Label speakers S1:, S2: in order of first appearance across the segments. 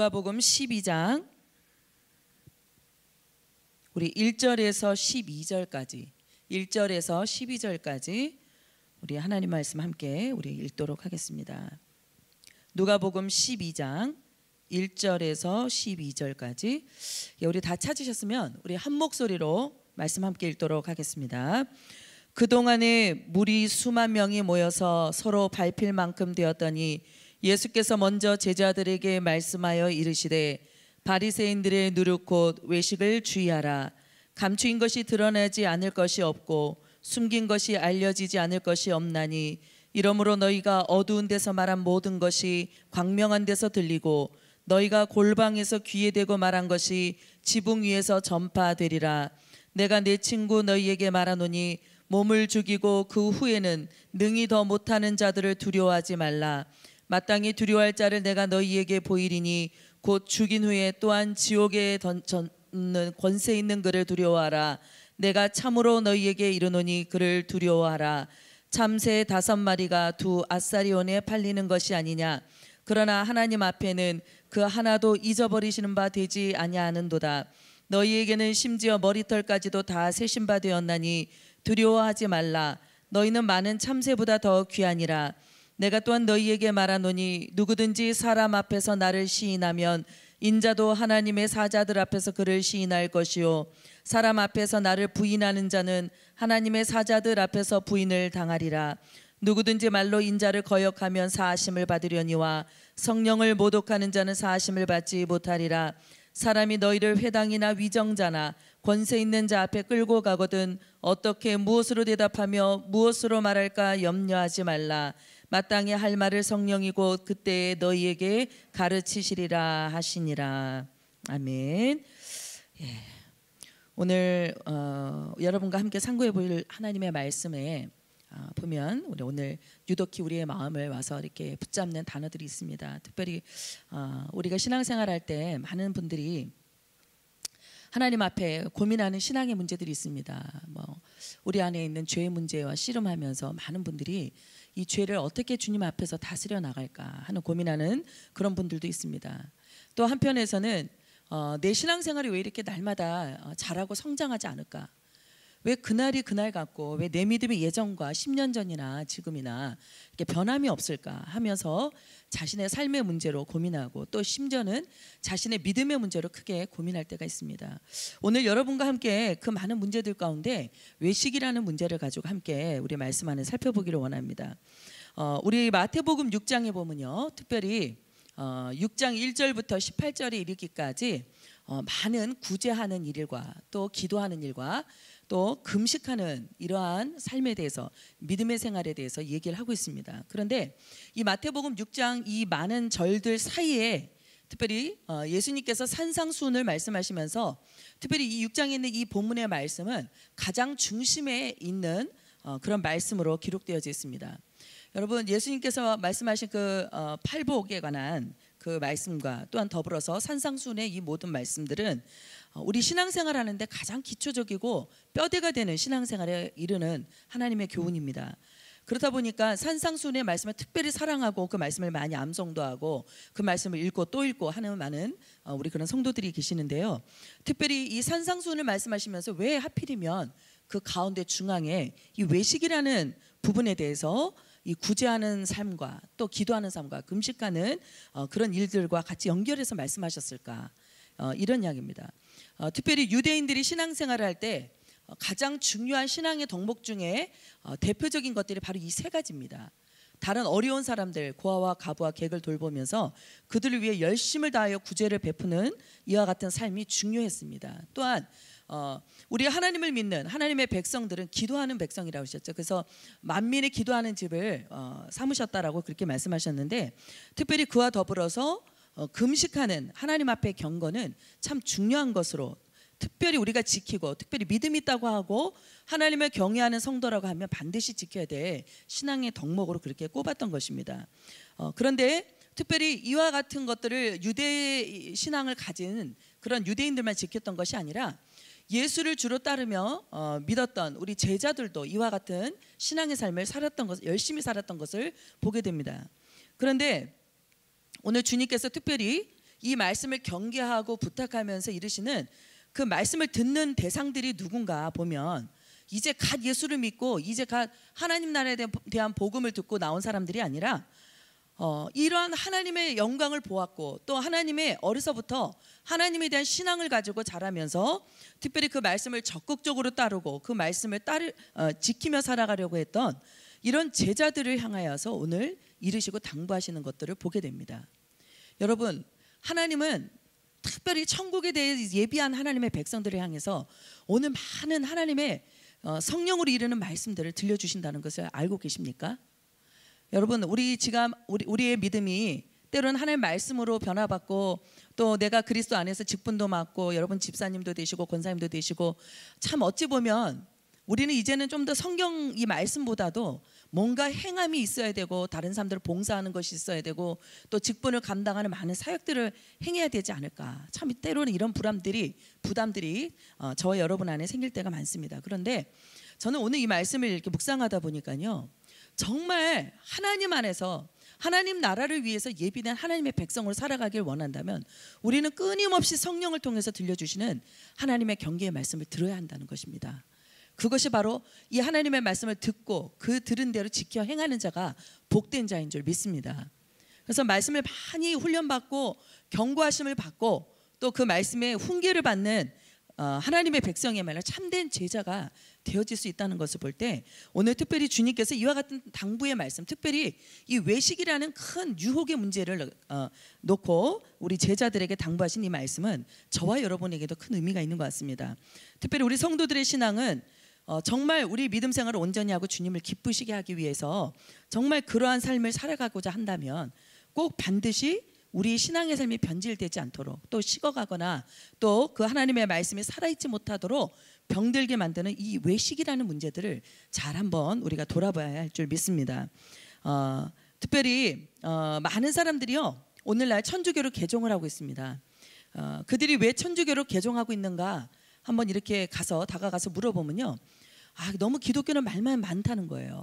S1: 누가복음 12장 우리 1절에서 12절까지 1절에서 12절까지 우리 하나님 말씀 함께 우리 읽도록 하겠습니다. 누가복음 12장 1절에서 12절까지 예, 우리 다 찾으셨으면 우리 한 목소리로 말씀 함께 읽도록 하겠습니다. 그동안에 물이 수만 명이 모여서 서로 밟힐 만큼 되었더니 예수께서 먼저 제자들에게 말씀하여 이르시되 바리새인들의 누룩 곧 외식을 주의하라 감추인 것이 드러나지 않을 것이 없고 숨긴 것이 알려지지 않을 것이 없나니 이러므로 너희가 어두운 데서 말한 모든 것이 광명한 데서 들리고 너희가 골방에서 귀에 대고 말한 것이 지붕 위에서 전파되리라 내가 내 친구 너희에게 말하노니 몸을 죽이고 그 후에는 능히 더 못하는 자들을 두려워하지 말라 마땅히 두려워할 자를 내가 너희에게 보이리니 곧 죽인 후에 또한 지옥에 던는 권세 있는 그를 두려워하라 내가 참으로 너희에게 이르노니 그를 두려워하라 참새 다섯 마리가 두 아사리온에 팔리는 것이 아니냐 그러나 하나님 앞에는 그 하나도 잊어버리시는 바 되지 아니하는도다 너희에게는 심지어 머리털까지도 다 세신 바 되었나니 두려워하지 말라 너희는 많은 참새보다 더 귀하니라 내가 또한 너희에게 말하노니 누구든지 사람 앞에서 나를 시인하면 인자도 하나님의 사자들 앞에서 그를 시인할 것이요 사람 앞에서 나를 부인하는 자는 하나님의 사자들 앞에서 부인을 당하리라 누구든지 말로 인자를 거역하면 사하심을 받으려니와 성령을 모독하는 자는 사하심을 받지 못하리라 사람이 너희를 회당이나 위정자나 권세 있는 자 앞에 끌고 가거든 어떻게 무엇으로 대답하며 무엇으로 말할까 염려하지 말라 마땅히 할 말을 성령이 곧그때 너희에게 가르치시리라 하시니라. 아멘. 예. 오늘 어, 여러분과 함께 상고해 볼 하나님의 말씀에 어, 보면 우리 오늘 유독히 우리의 마음을 와서 이렇게 붙잡는 단어들이 있습니다. 특별히 어, 우리가 신앙생활할 때 많은 분들이 하나님 앞에 고민하는 신앙의 문제들이 있습니다. 뭐 우리 안에 있는 죄의 문제와 씨름하면서 많은 분들이 이 죄를 어떻게 주님 앞에서 다스려 나갈까 하는 고민하는 그런 분들도 있습니다. 또 한편에서는 어, 내 신앙생활이 왜 이렇게 날마다 자라고 어, 성장하지 않을까 왜 그날이 그날 같고 왜 내 믿음이 예전과 10년 전이나 지금이나 이렇게 변함이 없을까 하면서 자신의 삶의 문제로 고민하고 또 심지어는 자신의 믿음의 문제로 크게 고민할 때가 있습니다. 오늘 여러분과 함께 그 많은 문제들 가운데 외식이라는 문제를 가지고 함께 우리 말씀 안에 살펴보기를 원합니다. 어, 우리 마태복음 6장에 보면요. 특별히 어, 6장 1절부터 18절에 이르기까지 어, 많은 구제하는 일과 또 기도하는 일과 또 금식하는 이러한 삶에 대해서 믿음의 생활에 대해서 얘기를 하고 있습니다. 그런데 이 마태복음 6장 이 많은 절들 사이에 특별히 어, 예수님께서 산상순을 말씀하시면서 특별히 이 6장에 있는 이 본문의 말씀은 가장 중심에 있는 어, 그런 말씀으로 기록되어져 있습니다. 여러분 예수님께서 말씀하신 그 어, 팔복에 관한 그 말씀과 또한 더불어서 산상순의 이 모든 말씀들은 어, 우리 신앙생활 하는데 가장 기초적이고 뼈대가 되는 신앙생활에 이르는 하나님의 교훈입니다. 그렇다 보니까 산상순의 말씀을 특별히 사랑하고 그 말씀을 많이 암송도 하고 그 말씀을 읽고 또 읽고 하는 많은 어, 우리 그런 성도들이 계시는데요. 특별히 이 산상순을 말씀하시면서 왜 하필이면 그 가운데 중앙에 이 외식이라는 부분에 대해서 이 구제하는 삶과 또 기도하는 삶과 금식하는 어, 그런 일들과 같이 연결해서 말씀하셨을까? 어, 이런 이야기입니다. 어, 특별히 유대인들이 신앙생활을 할때 어, 가장 중요한 신앙의 덕목 중에 대표적인 것들이 바로 이 세 가지입니다. 다른 어려운 사람들 고아와 가부와 객을 돌보면서 그들을 위해 열심을 다하여 구제를 베푸는 이와 같은 삶이 중요했습니다. 또한 어, 우리 하나님을 믿는 하나님의 백성들은 기도하는 백성이라고 하셨죠. 그래서 만민이 기도하는 집을 어, 삼으셨다라고 그렇게 말씀하셨는데 특별히 그와 더불어서 어, 금식하는 하나님 앞에 경건은 참 중요한 것으로 특별히 우리가 지키고 특별히 믿음이 있다고 하고 하나님을 경외하는 성도라고 하면 반드시 지켜야 될 신앙의 덕목으로 그렇게 꼽았던 것입니다. 어, 그런데 특별히 이와 같은 것들을 유대 신앙을 가진 그런 유대인들만 지켰던 것이 아니라 예수를 주로 따르며 어, 믿었던 우리 제자들도 이와 같은 신앙의 삶을 살았던 것, 열심히 살았던 것을 보게 됩니다. 그런데 오늘 주님께서 특별히 이 말씀을 경계하고 부탁하면서 이르시는 그 말씀을 듣는 대상들이 누군가 보면 이제 갓 예수를 믿고 이제 갓 하나님 나라에 대한 복음을 듣고 나온 사람들이 아니라 어, 이러한 하나님의 영광을 보았고 또 하나님의 어려서부터 하나님에 대한 신앙을 가지고 자라면서 특별히 그 말씀을 적극적으로 따르고 그 말씀을 따르, 어, 지키며 살아가려고 했던 이런 제자들을 향하여서 오늘 이르시고 당부하시는 것들을 보게 됩니다. 여러분, 하나님은 특별히 천국에 대해 예비한 하나님의 백성들을 향해서 오늘 많은 하나님의 어, 성령으로 이르는 말씀들을 들려주신다는 것을 알고 계십니까? 여러분, 우리 지금 우리, 의 믿음이 때로는 하나님의 말씀으로 변화받고 또 내가 그리스도 안에서 직분도 맡고 여러분 집사님도 되시고 권사님도 되시고 참 어찌 보면 우리는 이제는 좀 더 성경 이 말씀보다도 뭔가 행함이 있어야 되고 다른 사람들을 봉사하는 것이 있어야 되고 또 직분을 감당하는 많은 사역들을 행해야 되지 않을까. 참 때로는 이런 부담들이 부담들이 어, 저와 여러분 안에 생길 때가 많습니다. 그런데 저는 오늘 이 말씀을 이렇게 묵상하다 보니까요. 정말 하나님 안에서 하나님 나라를 위해서 예비된 하나님의 백성으로 살아가길 원한다면 우리는 끊임없이 성령을 통해서 들려주시는 하나님의 경계의 말씀을 들어야 한다는 것입니다. 그것이 바로 이 하나님의 말씀을 듣고 그 들은 대로 지켜 행하는 자가 복된 자인 줄 믿습니다. 그래서 말씀을 많이 훈련받고 경고하심을 받고 또 그 말씀에 훈계를 받는 어, 하나님의 백성의 말로 참된 제자가 되어질 수 있다는 것을 볼 때 오늘 특별히 주님께서 이와 같은 당부의 말씀, 특별히 이 외식이라는 큰 유혹의 문제를 어, 놓고 우리 제자들에게 당부하신 이 말씀은 저와 여러분에게도 큰 의미가 있는 것 같습니다. 특별히 우리 성도들의 신앙은 어, 정말 우리 믿음 생활을 온전히 하고 주님을 기쁘시게 하기 위해서 정말 그러한 삶을 살아가고자 한다면 꼭 반드시 우리 신앙의 삶이 변질되지 않도록 또 식어가거나 또 그 하나님의 말씀이 살아있지 못하도록 병들게 만드는 이 외식이라는 문제들을 잘 한번 우리가 돌아봐야 할 줄 믿습니다. 어, 특별히 어, 많은 사람들이요 오늘날 천주교로 개종을 하고 있습니다. 어, 그들이 왜 천주교로 개종하고 있는가 한번 이렇게 가서 다가가서 물어보면요 아, 너무 기독교는 말만 많다는 거예요.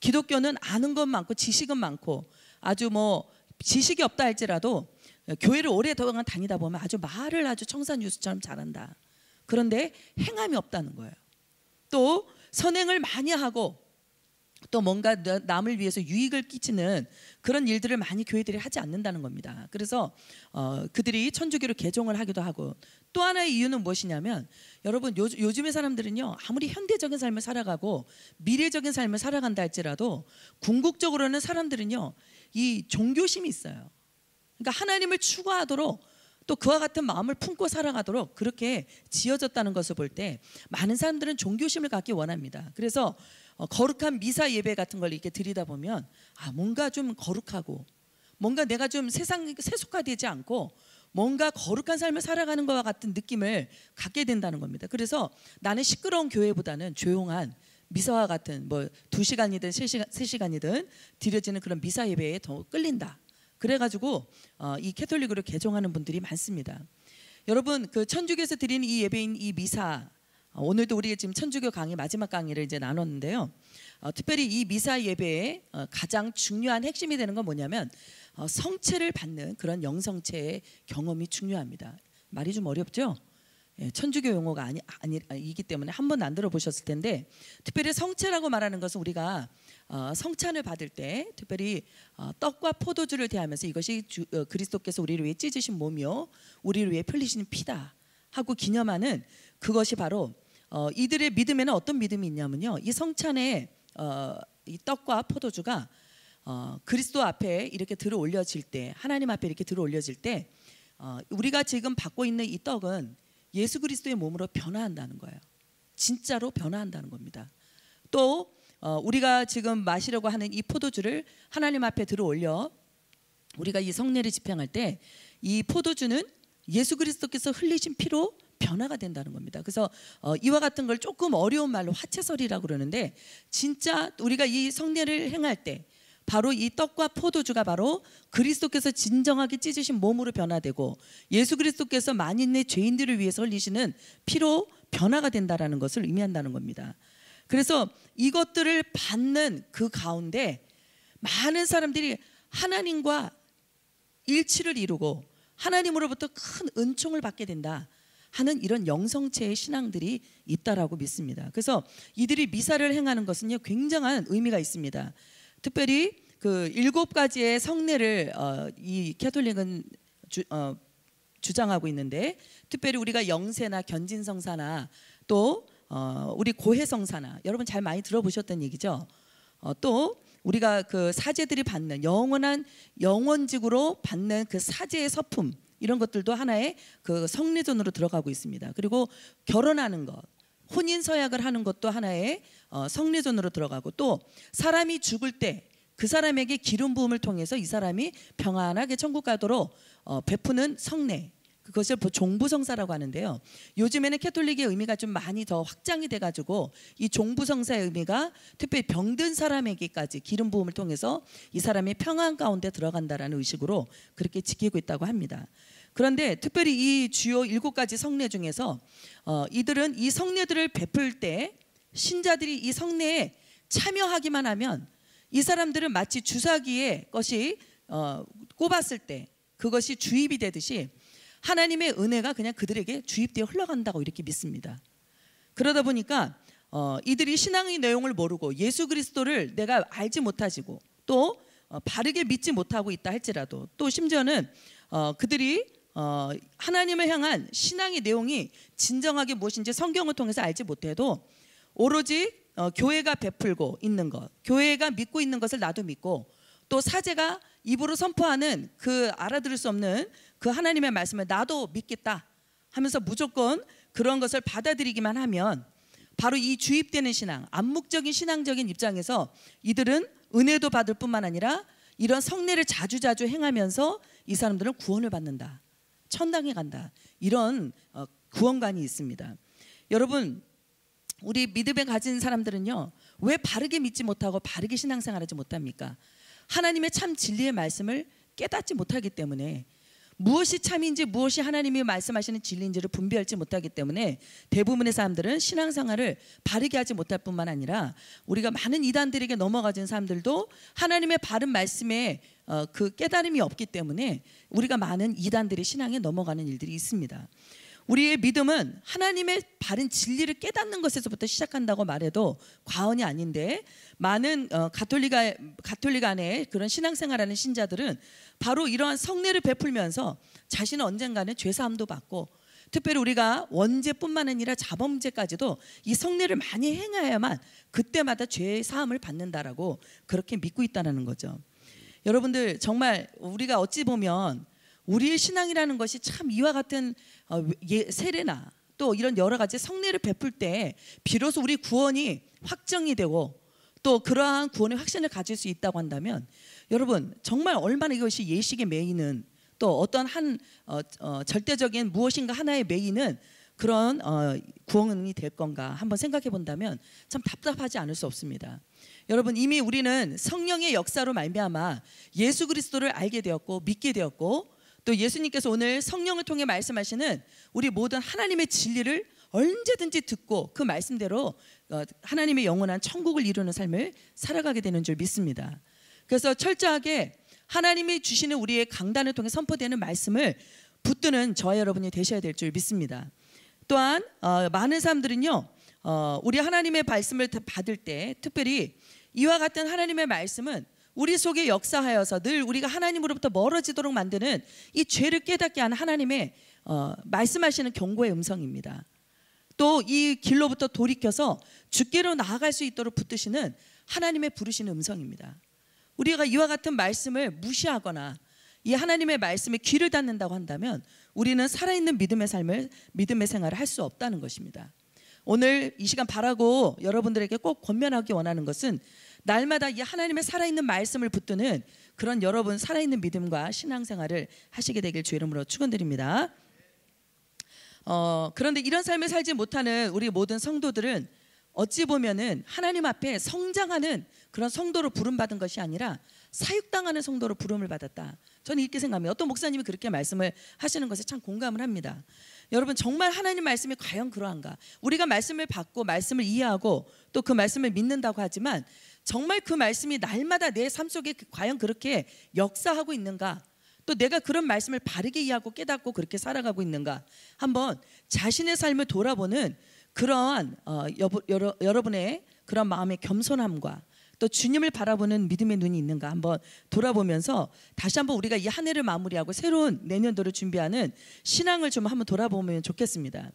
S1: 기독교는 아는 건 많고 지식은 많고 아주 뭐 지식이 없다 할지라도 교회를 오랫동안 다니다 보면 아주 말을 아주 청산유수처럼 잘한다. 그런데 행함이 없다는 거예요. 또 선행을 많이 하고 또 뭔가 남을 위해서 유익을 끼치는 그런 일들을 많이 교회들이 하지 않는다는 겁니다. 그래서 어, 그들이 천주교를 개종을 하기도 하고 또 하나의 이유는 무엇이냐면 여러분 요, 요즘의 사람들은요 아무리 현대적인 삶을 살아가고 미래적인 삶을 살아간다 할지라도 궁극적으로는 사람들은요 이 종교심이 있어요. 그러니까 하나님을 추구하도록 또 그와 같은 마음을 품고 살아가도록 그렇게 지어졌다는 것을 볼 때 많은 사람들은 종교심을 갖기 원합니다. 그래서 어, 거룩한 미사 예배 같은 걸 이렇게 드리다 보면 아 뭔가 좀 거룩하고 뭔가 내가 좀 세상 세속화되지 않고 뭔가 거룩한 삶을 살아가는 것과 같은 느낌을 갖게 된다는 겁니다. 그래서 나는 시끄러운 교회보다는 조용한 미사와 같은 뭐 두시간이든세시간이든 드려지는 그런 미사 예배에 더 끌린다. 그래가지고 어, 이 캐톨릭으로 개종하는 분들이 많습니다. 여러분 그 천주교에서 드리는 이 예배인 이 미사 어, 오늘도 우리가 지금 천주교 강의 마지막 강의를 이제 나눴는데요. 어, 특별히 이 미사 예배의 어, 가장 중요한 핵심이 되는 건 뭐냐면 어, 성체를 받는 그런 영성체의 경험이 중요합니다. 말이 좀 어렵죠? 예, 천주교 용어가 아니, 아니 이기 때문에 한번만 들어보셨을 텐데 특별히 성체라고 말하는 것은 우리가 어, 성찬을 받을 때 특별히 어, 떡과 포도주를 대하면서 이것이 주, 어, 그리스도께서 우리를 위해 찢으신 몸이요 우리를 위해 흘리신 피다 하고 기념하는 그것이 바로 어, 이들의 믿음에는 어떤 믿음이 있냐면요. 이성찬의 어, 이 떡과 포도주가 어, 그리스도 앞에 이렇게 들어 올려질 때 하나님 앞에 이렇게 들어 올려질 때 어, 우리가 지금 받고 있는 이 떡은 예수 그리스도의 몸으로 변화한다는 거예요. 진짜로 변화한다는 겁니다. 또 어, 우리가 지금 마시려고 하는 이 포도주를 하나님 앞에 들어 올려 우리가 이 성례를 집행할 때 이 포도주는 예수 그리스도께서 흘리신 피로 변화가 된다는 겁니다. 그래서 어, 이와 같은 걸 조금 어려운 말로 화채설이라고 그러는데 진짜 우리가 이 성례를 행할 때 바로 이 떡과 포도주가 바로 그리스도께서 진정하게 찢으신 몸으로 변화되고 예수 그리스도께서 만인의 죄인들을 위해서 흘리시는 피로 변화가 된다라는 것을 의미한다는 겁니다. 그래서 이것들을 받는 그 가운데 많은 사람들이 하나님과 일치를 이루고 하나님으로부터 큰 은총을 받게 된다. 하는 이런 영성체의 신앙들이 있다라고 믿습니다. 그래서 이들이 미사를 행하는 것은요 굉장한 의미가 있습니다. 특별히 그 일곱 가지의 성례를 어, 이 캐톨릭은 주, 어, 주장하고 있는데 특별히 우리가 영세나 견진성사나 또 어, 우리 고해성사나 여러분 잘 많이 들어보셨던 얘기죠. 어, 또 우리가 그 사제들이 받는 영원한 영원직으로 받는 그 사제의 서품 이런 것들도 하나의 그 성례전으로 들어가고 있습니다. 그리고 결혼하는 것, 혼인 서약을 하는 것도 하나의 어, 성례전으로 들어가고 또 사람이 죽을 때 그 사람에게 기름 부음을 통해서 이 사람이 평안하게 천국 가도록 어, 베푸는 성례 그것을 종부성사라고 하는데요. 요즘에는 캐톨릭의 의미가 좀 많이 더 확장이 돼가지고 이 종부성사의 의미가 특히 병든 사람에게까지 기름 부음을 통해서 이 사람이 평안 가운데 들어간다라는 의식으로 그렇게 지키고 있다고 합니다. 그런데 특별히 이 주요 일곱 가지 성례 중에서 어, 이들은 이 성례들을 베풀 때 신자들이 이 성례에 참여하기만 하면 이 사람들은 마치 주사기의 것이 어, 꼽았을 때 그것이 주입이 되듯이 하나님의 은혜가 그냥 그들에게 주입되어 흘러간다고 이렇게 믿습니다. 그러다 보니까 어, 이들이 신앙의 내용을 모르고 예수 그리스도를 내가 알지 못하시고 또 어, 바르게 믿지 못하고 있다 할지라도 또 심지어는 어, 그들이 어, 하나님을 향한 신앙의 내용이 진정하게 무엇인지 성경을 통해서 알지 못해도 오로지 어, 교회가 베풀고 있는 것, 교회가 믿고 있는 것을 나도 믿고 또 사제가 입으로 선포하는 그 알아들을 수 없는 그 하나님의 말씀을 나도 믿겠다 하면서 무조건 그런 것을 받아들이기만 하면 바로 이 주입되는 신앙, 암묵적인 신앙적인 입장에서 이들은 은혜도 받을 뿐만 아니라 이런 성례를 자주자주 행하면서 이 사람들은 구원을 받는다. 천당에 간다. 이런 어, 구원관이 있습니다. 여러분 우리 믿음에 가진 사람들은요. 왜 바르게 믿지 못하고 바르게 신앙생활하지 못합니까? 하나님의 참 진리의 말씀을 깨닫지 못하기 때문에 무엇이 참인지 무엇이 하나님이 말씀하시는 진리인지를 분별하지 못하기 때문에 대부분의 사람들은 신앙생활을 바르게 하지 못할 뿐만 아니라 우리가 많은 이단들에게 넘어가진 사람들도 하나님의 바른 말씀에 어, 그 깨달음이 없기 때문에 우리가 많은 이단들의 신앙에 넘어가는 일들이 있습니다. 우리의 믿음은 하나님의 바른 진리를 깨닫는 것에서부터 시작한다고 말해도 과언이 아닌데 많은 어, 가톨릭 가톨릭 안에 그런 신앙생활하는 신자들은 바로 이러한 성례를 베풀면서 자신은 언젠가는 죄사함도 받고 특별히 우리가 원죄뿐만 아니라 자범죄까지도 이 성례를 많이 행하여야만 그때마다 죄 사함을 받는다라고 그렇게 믿고 있다는 거죠. 여러분들 정말 우리가 어찌 보면 우리의 신앙이라는 것이 참 이와 같은 어, 예, 세례나 또 이런 여러 가지 성례를 베풀 때 비로소 우리 구원이 확정이 되고 또 그러한 구원의 확신을 가질 수 있다고 한다면 여러분 정말 얼마나 이것이 예식의 메인은 또 어떤 한 어, 어, 절대적인 무엇인가 하나의 메인은 그런 어, 구원이 될 건가 한번 생각해 본다면 참 답답하지 않을 수 없습니다. 여러분 이미 우리는 성령의 역사로 말미암아 예수 그리스도를 알게 되었고 믿게 되었고 또 예수님께서 오늘 성령을 통해 말씀하시는 우리 모든 하나님의 진리를 언제든지 듣고 그 말씀대로 어, 하나님의 영원한 천국을 이루는 삶을 살아가게 되는 줄 믿습니다. 그래서 철저하게 하나님이 주시는 우리의 강단을 통해 선포되는 말씀을 붙드는 저와 여러분이 되셔야 될 줄 믿습니다. 또한 어, 많은 사람들은요 어, 우리 하나님의 말씀을 받을 때 특별히 이와 같은 하나님의 말씀은 우리 속에 역사하여서 늘 우리가 하나님으로부터 멀어지도록 만드는 이 죄를 깨닫게 하는 하나님의 어, 말씀하시는 경고의 음성입니다. 또 이 길로부터 돌이켜서 주께로 나아갈 수 있도록 붙드시는 하나님의 부르시는 음성입니다. 우리가 이와 같은 말씀을 무시하거나 이 하나님의 말씀에 귀를 닫는다고 한다면 우리는 살아있는 믿음의 삶을 믿음의 생활을 할 수 없다는 것입니다. 오늘 이 시간 바라고 여러분들에게 꼭 권면하기 원하는 것은 날마다 이 하나님의 살아있는 말씀을 붙드는 그런 여러분 살아있는 믿음과 신앙생활을 하시게 되길 주 이름으로 축원드립니다. 어, 그런데 이런 삶을 살지 못하는 우리 모든 성도들은 어찌 보면은 하나님 앞에 성장하는 그런 성도로 부름받은 것이 아니라 사육당하는 성도로 부름을 받았다. 저는 이렇게 생각합니다. 어떤 목사님이 그렇게 말씀을 하시는 것에 참 공감을 합니다. 여러분 정말 하나님 말씀이 과연 그러한가? 우리가 말씀을 받고 말씀을 이해하고 또 그 말씀을 믿는다고 하지만 정말 그 말씀이 날마다 내 삶 속에 과연 그렇게 역사하고 있는가? 또 내가 그런 말씀을 바르게 이해하고 깨닫고 그렇게 살아가고 있는가? 한번 자신의 삶을 돌아보는 그러한 어, 여러, 여러분의 그런 마음의 겸손함과 또 주님을 바라보는 믿음의 눈이 있는가 한번 돌아보면서 다시 한번 우리가 이 한 해를 마무리하고 새로운 내년도를 준비하는 신앙을 좀 한번 돌아보면 좋겠습니다.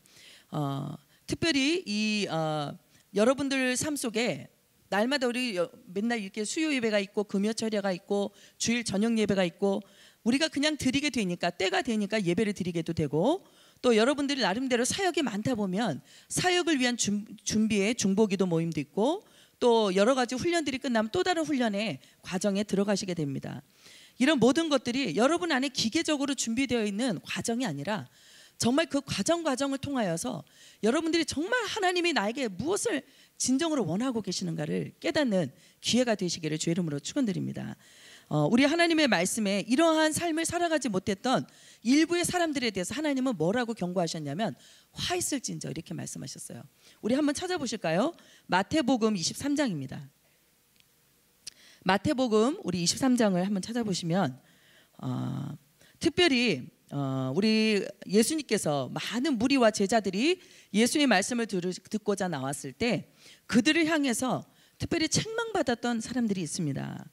S1: 어, 특별히 이 어, 여러분들 삶 속에 날마다 우리 맨날 이렇게 수요 예배가 있고 금요 철야가 있고 주일 저녁 예배가 있고 우리가 그냥 드리게 되니까 때가 되니까 예배를 드리게도 되고 또 여러분들이 나름대로 사역이 많다 보면 사역을 위한 준비에 중보기도 모임도 있고 또 여러 가지 훈련들이 끝나면 또 다른 훈련의 과정에 들어가시게 됩니다. 이런 모든 것들이 여러분 안에 기계적으로 준비되어 있는 과정이 아니라 정말 그 과정 과정을 통하여서 여러분들이 정말 하나님이 나에게 무엇을 진정으로 원하고 계시는가를 깨닫는 기회가 되시기를 주 이름으로 축원드립니다. 어, 우리 하나님의 말씀에 이러한 삶을 살아가지 못했던 일부의 사람들에 대해서 하나님은 뭐라고 경고하셨냐면 화 있을진저 이렇게 말씀하셨어요. 우리 한번 찾아보실까요? 마태복음 23장입니다. 마태복음 우리 23장을 한번 찾아보시면 어, 특별히 어, 우리 예수님께서 많은 무리와 제자들이 예수의 말씀을 들, 듣고자 나왔을 때 그들을 향해서 특별히 책망받았던 사람들이 있습니다.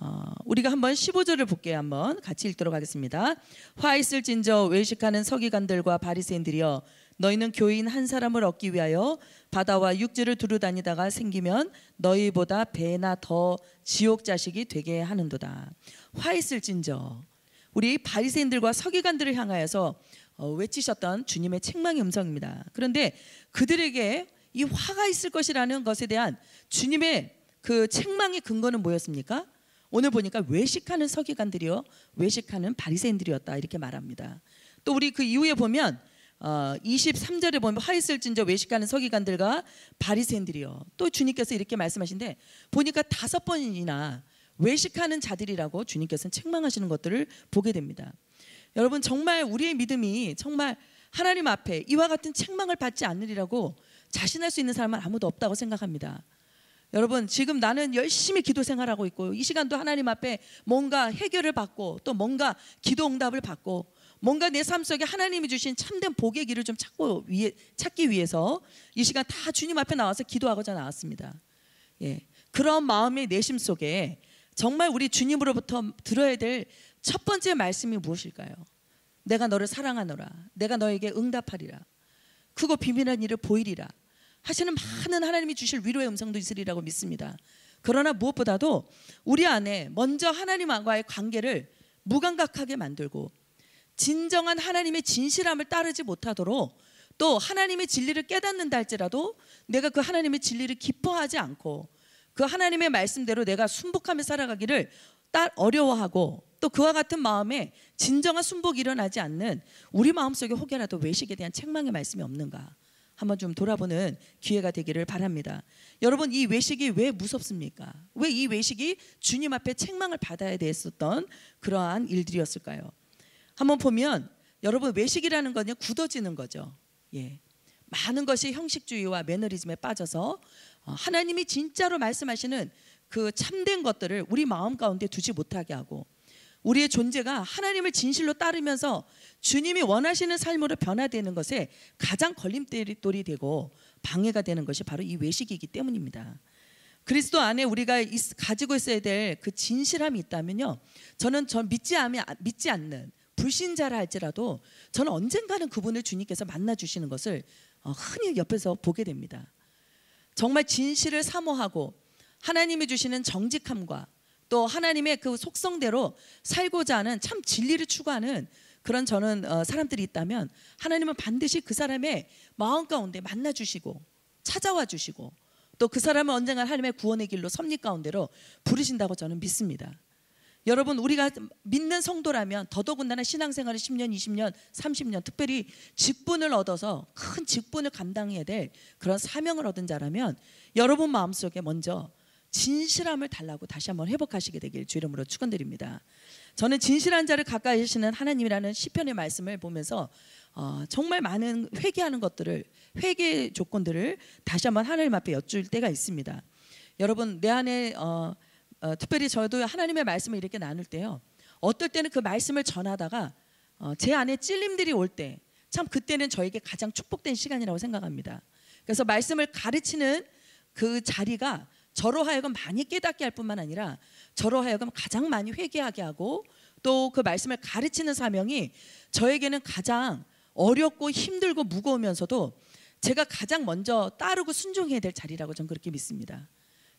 S1: 어, 우리가 한번 15절을 볼게요. 한번 같이 읽도록 하겠습니다. 화 있을진저 외식하는 서기관들과 바리새인들이여 너희는 교인 한 사람을 얻기 위하여 바다와 육지를 두루 다니다가 생기면 너희보다 배나 더 지옥 자식이 되게 하는도다. 화 있을진저 우리 바리새인들과 서기관들을 향하여서 어, 외치셨던 주님의 책망의 음성입니다. 그런데 그들에게 이 화가 있을 것이라는 것에 대한 주님의 그 책망의 근거는 뭐였습니까? 오늘 보니까 외식하는 서기관들이요 외식하는 바리새인들이었다 이렇게 말합니다. 또 우리 그 이후에 보면 어, 23절에 보면 화이슬진저 외식하는 서기관들과 바리새인들이요 또 주님께서 이렇게 말씀하신데 보니까 다섯 번이나 외식하는 자들이라고 주님께서는 책망하시는 것들을 보게 됩니다. 여러분 정말 우리의 믿음이 정말 하나님 앞에 이와 같은 책망을 받지 않으리라고 자신할 수 있는 사람은 아무도 없다고 생각합니다. 여러분 지금 나는 열심히 기도 생활하고 있고 이 시간도 하나님 앞에 뭔가 해결을 받고 또 뭔가 기도 응답을 받고 뭔가 내 삶 속에 하나님이 주신 참된 복의 길을 좀 찾고 위해, 찾기 위해서 이 시간 다 주님 앞에 나와서 기도하고자 나왔습니다. 예. 그런 마음의 내심 속에 정말 우리 주님으로부터 들어야 될 첫 번째 말씀이 무엇일까요? 내가 너를 사랑하노라. 내가 너에게 응답하리라. 크고 비밀한 일을 보이리라. 하시는 많은 하나님이 주실 위로의 음성도 있으리라고 믿습니다. 그러나 무엇보다도 우리 안에 먼저 하나님과의 관계를 무감각하게 만들고 진정한 하나님의 진실함을 따르지 못하도록 또 하나님의 진리를 깨닫는다 할지라도 내가 그 하나님의 진리를 기뻐하지 않고 그 하나님의 말씀대로 내가 순복하며 살아가기를 딸 어려워하고 또 그와 같은 마음에 진정한 순복이 일어나지 않는 우리 마음속에 혹여라도 외식에 대한 책망의 말씀이 없는가 한번 좀 돌아보는 기회가 되기를 바랍니다. 여러분 이 외식이 왜 무섭습니까? 왜 이 외식이 주님 앞에 책망을 받아야 됐었던 그러한 일들이었을까요? 한번 보면 여러분 외식이라는 건 굳어지는 거죠. 예. 많은 것이 형식주의와 매너리즘에 빠져서 어, 하나님이 진짜로 말씀하시는 그 참된 것들을 우리 마음 가운데 두지 못하게 하고 우리의 존재가 하나님을 진실로 따르면서 주님이 원하시는 삶으로 변화되는 것에 가장 걸림돌이 되고 방해가 되는 것이 바로 이 외식이기 때문입니다. 그리스도 안에 우리가 가지고 있어야 될 그 진실함이 있다면요. 저는 전 믿지, 믿지 않는 불신자라 할지라도 저는 언젠가는 그분을 주님께서 만나 주시는 것을 어, 흔히 옆에서 보게 됩니다. 정말 진실을 사모하고 하나님이 주시는 정직함과 또 하나님의 그 속성대로 살고자 하는 참 진리를 추구하는 그런 저는 어, 사람들이 있다면 하나님은 반드시 그 사람의 마음 가운데 만나 주시고 찾아와 주시고 또 그 사람을 언젠가 하나님의 구원의 길로 섭리 가운데로 부르신다고 저는 믿습니다. 여러분 우리가 믿는 성도라면 더더군다나 신앙생활을 10년, 20년, 30년 특별히 직분을 얻어서 큰 직분을 감당해야 될 그런 사명을 얻은 자라면 여러분 마음속에 먼저 진실함을 달라고 다시 한번 회복하시게 되길 주 이름으로 축원드립니다. 저는 진실한 자를 가까이 하시는 하나님이라는 시편의 말씀을 보면서 어, 정말 많은 회개하는 것들을 회개 조건들을 다시 한번 하나님 앞에 여쭐 때가 있습니다. 여러분 내 안에 어, 어, 특별히 저도 하나님의 말씀을 이렇게 나눌 때요. 어떨 때는 그 말씀을 전하다가 어, 제 안에 찔림들이 올 때 참 그때는 저에게 가장 축복된 시간이라고 생각합니다. 그래서 말씀을 가르치는 그 자리가 저로 하여금 많이 깨닫게 할 뿐만 아니라 저로 하여금 가장 많이 회개하게 하고 또 그 말씀을 가르치는 사명이 저에게는 가장 어렵고 힘들고 무거우면서도 제가 가장 먼저 따르고 순종해야 될 자리라고 저는 그렇게 믿습니다.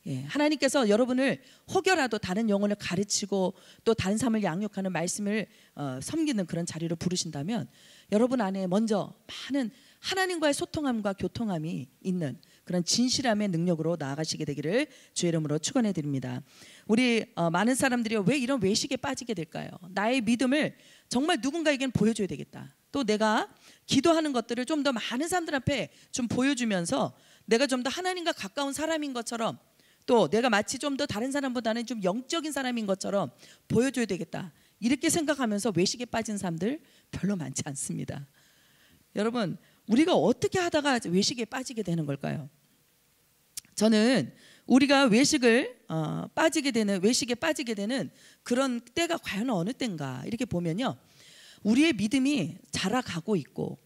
S1: 예, 하나님께서 여러분을 혹여라도 다른 영혼을 가르치고 또 다른 삶을 양육하는 말씀을 어, 섬기는 그런 자리로 부르신다면 여러분 안에 먼저 많은 하나님과의 소통함과 교통함이 있는 그런 진실함의 능력으로 나아가시게 되기를 주의 이름으로 축원해 드립니다. 우리 어, 많은 사람들이 왜 이런 외식에 빠지게 될까요? 나의 믿음을 정말 누군가에겐 보여줘야 되겠다. 또 내가 기도하는 것들을 좀 더 많은 사람들 앞에 좀 보여주면서 내가 좀 더 하나님과 가까운 사람인 것처럼 또 내가 마치 좀 더 다른 사람보다는 좀 영적인 사람인 것처럼 보여줘야 되겠다. 이렇게 생각하면서 외식에 빠진 사람들 별로 많지 않습니다. 여러분 우리가 어떻게 하다가 외식에 빠지게 되는 걸까요? 저는 우리가 외식을 어, 빠지게 되는 외식에 빠지게 되는 그런 때가 과연 어느 때인가 이렇게 보면요 우리의 믿음이 자라가고 있고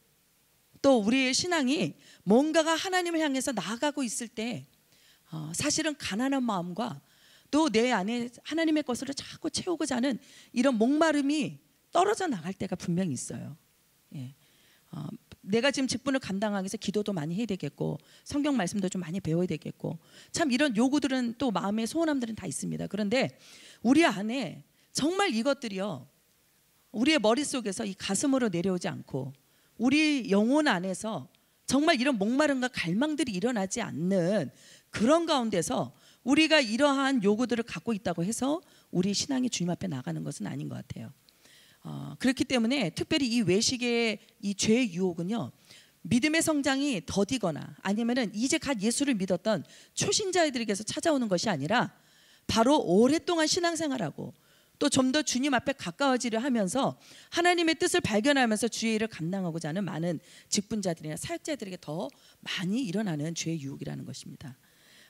S1: 또 우리의 신앙이 뭔가가 하나님을 향해서 나아가고 있을 때 어, 사실은 가난한 마음과 또 내 안에 하나님의 것으로 자꾸 채우고자 하는 이런 목마름이 떨어져 나갈 때가 분명히 있어요. 예. 어, 내가 지금 직분을 감당하기 위해서 기도도 많이 해야 되겠고 성경 말씀도 좀 많이 배워야 되겠고 참 이런 요구들은 또 마음의 소원함들은 다 있습니다. 그런데 우리 안에 정말 이것들이요. 우리의 머릿속에서 이 가슴으로 내려오지 않고 우리 영혼 안에서 정말 이런 목마름과 갈망들이 일어나지 않는 그런 가운데서 우리가 이러한 요구들을 갖고 있다고 해서 우리 신앙이 주님 앞에 나가는 것은 아닌 것 같아요. 어, 그렇기 때문에 특별히 이 외식의 이 죄의 유혹은요. 믿음의 성장이 더디거나 아니면은 이제 갓 예수를 믿었던 초신자들에게서 찾아오는 것이 아니라 바로 오랫동안 신앙생활하고 또 좀 더 주님 앞에 가까워지려 하면서 하나님의 뜻을 발견하면서 주의 일을 감당하고자 하는 많은 직분자들이나 사역자들에게 더 많이 일어나는 죄의 유혹이라는 것입니다.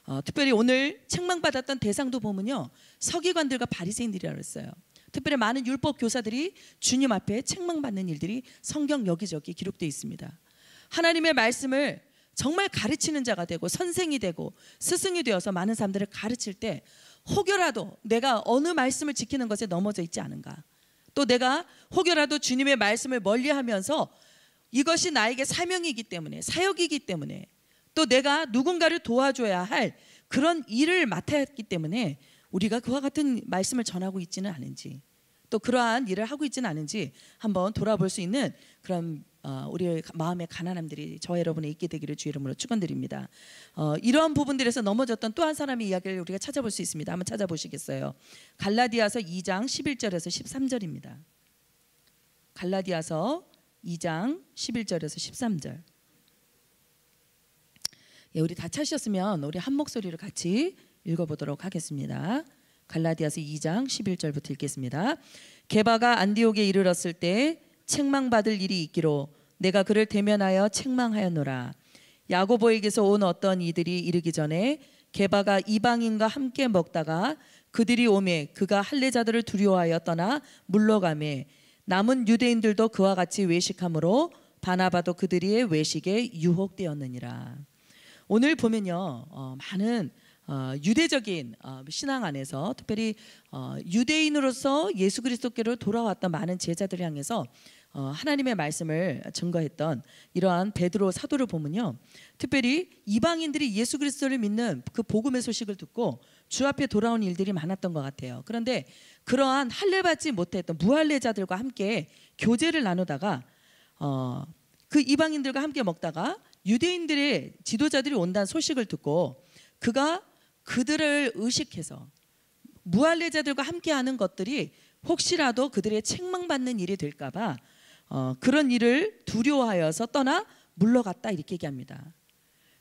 S1: 어, 특별히 오늘 책망받았던 대상도 보면요 서기관들과 바리새인들이라고 했어요. 특별히 많은 율법 교사들이 주님 앞에 책망받는 일들이 성경 여기저기 기록되어 있습니다. 하나님의 말씀을 정말 가르치는 자가 되고 선생이 되고 스승이 되어서 많은 사람들을 가르칠 때 혹여라도 내가 어느 말씀을 지키는 것에 넘어져 있지 않은가. 또 내가 혹여라도 주님의 말씀을 멀리 하면서 이것이 나에게 사명이기 때문에 사역이기 때문에 또 내가 누군가를 도와줘야 할 그런 일을 맡았기 때문에 우리가 그와 같은 말씀을 전하고 있지는 않은지 또 그러한 일을 하고 있지는 않은지 한번 돌아볼 수 있는 그런 어, 우리의 마음의 가난함들이 저 여러분에 있게 되기를 주의 이름으로 축원드립니다. 어, 이러한 부분들에서 넘어졌던 또 한 사람의 이야기를 우리가 찾아볼 수 있습니다. 한번 찾아보시겠어요? 갈라디아서 2장 11절에서 13절입니다. 갈라디아서 2장 11절에서 13절. 예, 우리 다 찾으셨으면 우리 한 목소리를 같이 읽어보도록 하겠습니다. 갈라디아서 2장 11절부터 읽겠습니다. 개바가 안디옥에 이르렀을 때 책망받을 일이 있기로 내가 그를 대면하여 책망하였노라. 야고보에게서 온 어떤 이들이 이르기 전에 개바가 이방인과 함께 먹다가 그들이 오매 그가 할례자들을 두려워하여 떠나 물러가매 남은 유대인들도 그와 같이 외식함으로 바나바도 그들의 외식에 유혹되었느니라. 오늘 보면요 어, 많은 어, 유대적인 어, 신앙 안에서 특별히 어, 유대인으로서 예수 그리스도께로 돌아왔던 많은 제자들 향해서 하나님의 말씀을 증거했던 이러한 베드로 사도를 보면요, 특별히 이방인들이 예수 그리스도를 믿는 그 복음의 소식을 듣고 주 앞에 돌아온 일들이 많았던 것 같아요. 그런데 그러한 할례받지 못했던 무할례자들과 함께 교제를 나누다가 그 이방인들과 함께 먹다가 유대인들의 지도자들이 온다는 소식을 듣고 그가 그들을 의식해서 무할례자들과 함께하는 것들이 혹시라도 그들의 책망받는 일이 될까봐 어, 그런 일을 두려워하여서 떠나 물러갔다 이렇게 얘기합니다.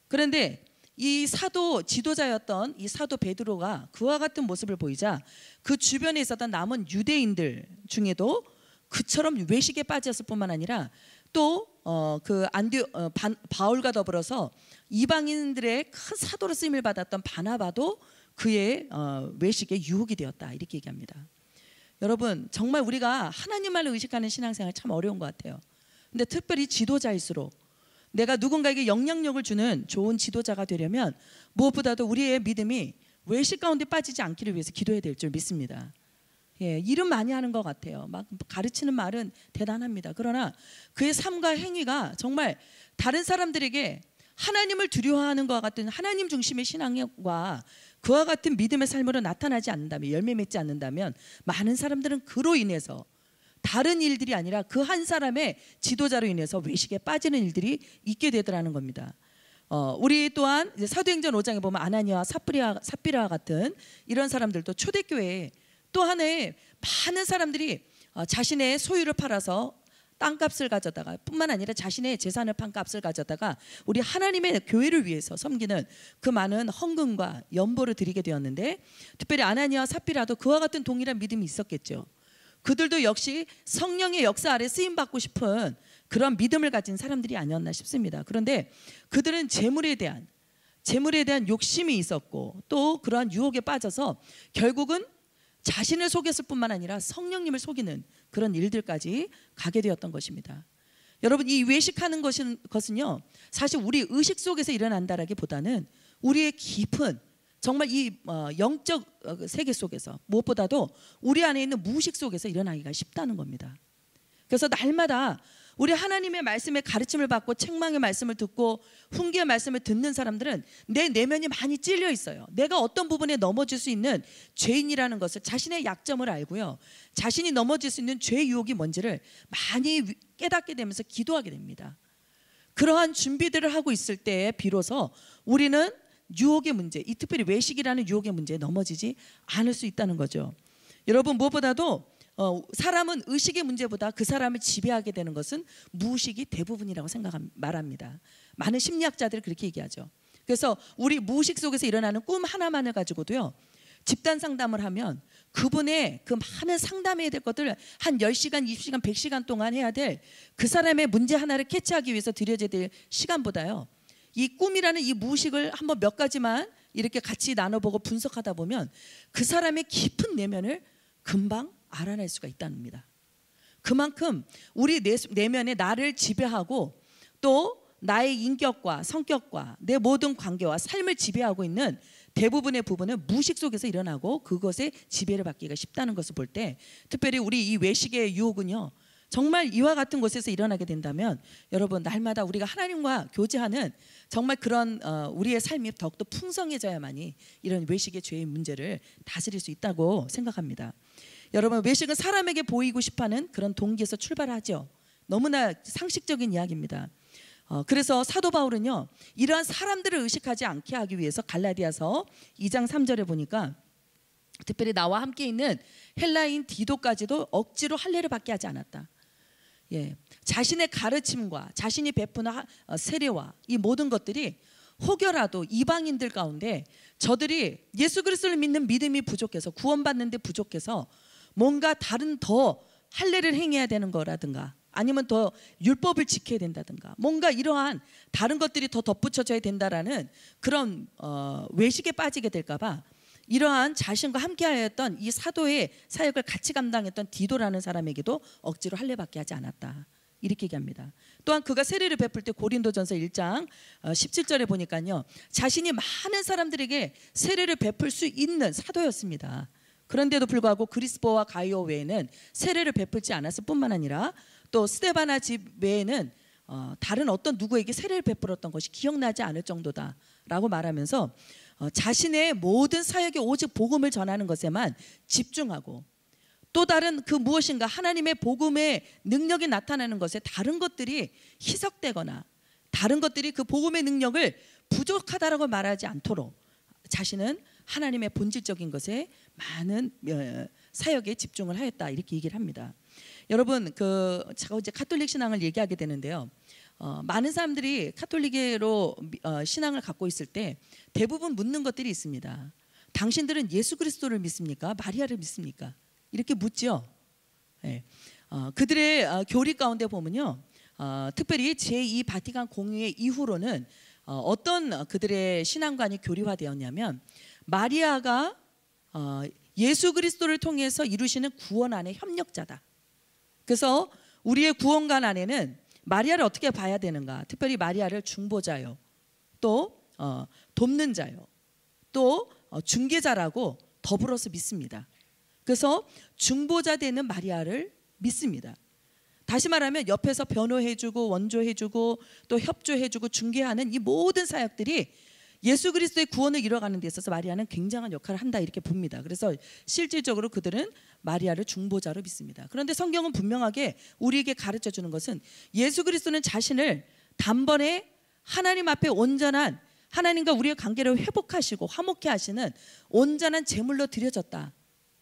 S1: 그런데 이 사도 지도자였던 이 사도 베드로가 그와 같은 모습을 보이자 그 주변에 있었던 남은 유대인들 중에도 그처럼 외식에 빠졌을 뿐만 아니라 또 어, 그 안디 어, 반, 바울과 더불어서 이방인들의 큰 사도로 쓰임을 받았던 바나바도 그의 어, 외식에 유혹이 되었다 이렇게 얘기합니다. 여러분 정말 우리가 하나님만을 의식하는 신앙생활 참 어려운 것 같아요. 근데 특별히 지도자일수록 내가 누군가에게 영향력을 주는 좋은 지도자가 되려면 무엇보다도 우리의 믿음이 외식 가운데 빠지지 않기를 위해서 기도해야 될 줄 믿습니다. 예, 일은 많이 하는 것 같아요. 막 가르치는 말은 대단합니다. 그러나 그의 삶과 행위가 정말 다른 사람들에게 하나님을 두려워하는 것과 같은 하나님 중심의 신앙과 그와 같은 믿음의 삶으로 나타나지 않는다면 열매 맺지 않는다면 많은 사람들은 그로 인해서 다른 일들이 아니라 그 한 사람의 지도자로 인해서 외식에 빠지는 일들이 있게 되더라는 겁니다. 어, 우리 또한 사도행전 5장에 보면 아나니와 사피라, 사피라와 같은 이런 사람들도 초대교회에 또 하나의 많은 사람들이 어, 자신의 소유를 팔아서 땅값을 가져다가 뿐만 아니라 자신의 재산을 판 값을 가져다가 우리 하나님의 교회를 위해서 섬기는 그 많은 헌금과 연보를 드리게 되었는데 특별히 아나니아 사피라도 그와 같은 동일한 믿음이 있었겠죠. 그들도 역시 성령의 역사 아래 쓰임 받고 싶은 그런 믿음을 가진 사람들이 아니었나 싶습니다. 그런데 그들은 재물에 대한 재물에 대한 욕심이 있었고 또 그러한 유혹에 빠져서 결국은 자신을 속였을 뿐만 아니라 성령님을 속이는 그런 일들까지 가게 되었던 것입니다. 여러분 이 외식하는 것은, 요 사실 우리 의식 속에서 일어난다라기보다는 우리의 깊은 정말 이 어, 영적 어, 그 세계 속에서 무엇보다도 우리 안에 있는 무식 속에서 일어나기가 쉽다는 겁니다. 그래서 날마다 우리 하나님의 말씀에 가르침을 받고 책망의 말씀을 듣고 훈계의 말씀을 듣는 사람들은 내 내면이 많이 찔려 있어요. 내가 어떤 부분에 넘어질 수 있는 죄인이라는 것을 자신의 약점을 알고요. 자신이 넘어질 수 있는 죄 유혹이 뭔지를 많이 깨닫게 되면서 기도하게 됩니다. 그러한 준비들을 하고 있을 때에 비로소 우리는 유혹의 문제, 이 특별히 외식이라는 유혹의 문제에 넘어지지 않을 수 있다는 거죠. 여러분 무엇보다도 어, 사람은 의식의 문제보다 그 사람을 지배하게 되는 것은 무의식이 대부분이라고 생각 말합니다. 많은 심리학자들이 그렇게 얘기하죠. 그래서 우리 무의식 속에서 일어나는 꿈 하나만을 가지고도요. 집단 상담을 하면 그분의 그 많은 상담해야 될 것들 한 10시간, 20시간, 100시간 동안 해야 될 그 사람의 문제 하나를 캐치하기 위해서 들여져야 될 시간보다요. 이 꿈이라는 이 무의식을 한 번 몇 가지만 이렇게 같이 나눠보고 분석하다 보면 그 사람의 깊은 내면을 금방 알아낼 수가 있답니다. 그만큼 우리 내면에 나를 지배하고 또 나의 인격과 성격과 내 모든 관계와 삶을 지배하고 있는 대부분의 부분은 무식 속에서 일어나고 그것에 지배를 받기가 쉽다는 것을 볼 때 특별히 우리 이 외식의 유혹은요 정말 이와 같은 곳에서 일어나게 된다면 여러분 날마다 우리가 하나님과 교제하는 정말 그런 어, 우리의 삶이 더욱더 풍성해져야만이 이런 외식의 죄의 문제를 다스릴 수 있다고 생각합니다. 여러분 외식은 사람에게 보이고 싶어하는 그런 동기에서 출발하죠. 너무나 상식적인 이야기입니다. 어, 그래서 사도 바울은요 이러한 사람들을 의식하지 않게 하기 위해서 갈라디아서 2장 3절에 보니까 특별히 나와 함께 있는 헬라인 디도까지도 억지로 할례를 받게 하지 않았다. 예, 자신의 가르침과 자신이 베푸는 어, 세례와 이 모든 것들이 혹여라도 이방인들 가운데 저들이 예수 그리스도를 믿는 믿음이 부족해서 구원받는데 부족해서 뭔가 다른 더 할례를 행해야 되는 거라든가 아니면 더 율법을 지켜야 된다든가 뭔가 이러한 다른 것들이 더 덧붙여져야 된다라는 그런 어, 외식에 빠지게 될까봐 이러한 자신과 함께하였던 이 사도의 사역을 같이 감당했던 디도라는 사람에게도 억지로 할례받게 하지 않았다. 이렇게 얘기합니다. 또한 그가 세례를 베풀 때 고린도전서 1장 17절에 어, 보니까요. 자신이 많은 사람들에게 세례를 베풀 수 있는 사도였습니다. 그런데도 불구하고 그리스보와 가이오 외에는 세례를 베풀지 않았을 뿐만 아니라 또 스테바나 집 외에는 어, 다른 어떤 누구에게 세례를 베풀었던 것이 기억나지 않을 정도다라고 말하면서 어, 자신의 모든 사역에 오직 복음을 전하는 것에만 집중하고 또 다른 그 무엇인가 하나님의 복음의 능력이 나타나는 것에 다른 것들이 희석되거나 다른 것들이 그 복음의 능력을 부족하다라고 말하지 않도록 자신은 하나님의 본질적인 것에 많은 어, 사역에 집중을 하였다 이렇게 얘기를 합니다. 여러분 그 제가 이제 카톨릭 신앙을 얘기하게 되는데요. 어, 많은 사람들이 카톨릭으로 어, 신앙을 갖고 있을 때 대부분 묻는 것들이 있습니다. 당신들은 예수 그리스도를 믿습니까? 마리아를 믿습니까? 이렇게 묻죠. 네. 어, 그들의 어, 교리 가운데 보면요. 어, 특별히 제2 바티칸 공의회 이후로는 어떤 그들의 신앙관이 교리화되었냐면 마리아가 어, 예수 그리스도를 통해서 이루시는 구원 안에 협력자다. 그래서 우리의 구원관 안에는 마리아를 어떻게 봐야 되는가? 특별히 마리아를 중보자요, 또 어, 돕는 자요, 또 어, 중개자라고 더불어서 믿습니다. 그래서 중보자 되는 마리아를 믿습니다. 다시 말하면 옆에서 변호해주고 원조해주고 또 협조해주고 중개하는 이 모든 사역들이 예수 그리스도의 구원을 이뤄가는 데 있어서 마리아는 굉장한 역할을 한다 이렇게 봅니다. 그래서 실질적으로 그들은 마리아를 중보자로 믿습니다. 그런데 성경은 분명하게 우리에게 가르쳐 주는 것은 예수 그리스도는 자신을 단번에 하나님 앞에 온전한 하나님과 우리의 관계를 회복하시고 화목케 하시는 온전한 제물로 드려졌다.